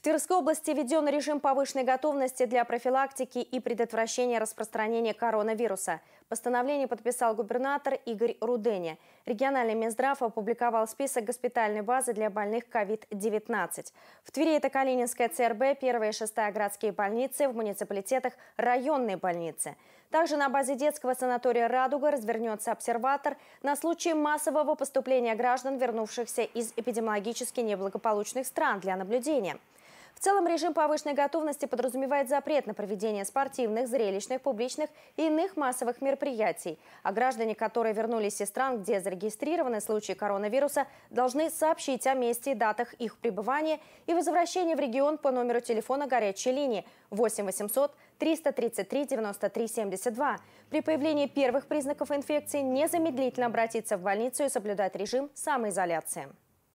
В Тверской области введен режим повышенной готовности для профилактики и предотвращения распространения коронавируса. Постановление подписал губернатор Игорь Руденя. Региональный Минздрав опубликовал список госпитальной базы для больных COVID-19. В Твери это Калининская ЦРБ, первая и шестая городские больницы, в муниципалитетах районные больницы. Также на базе детского санатория «Радуга» развернется обсерватор на случай массового поступления граждан, вернувшихся из эпидемиологически неблагополучных стран для наблюдения. В целом режим повышенной готовности подразумевает запрет на проведение спортивных, зрелищных, публичных и иных массовых мероприятий. А граждане, которые вернулись из стран, где зарегистрированы случаи коронавируса, должны сообщить о месте и датах их пребывания и возвращения в регион по номеру телефона горячей линии 8 800 333 93 72. При появлении первых признаков инфекции незамедлительно обратиться в больницу и соблюдать режим самоизоляции.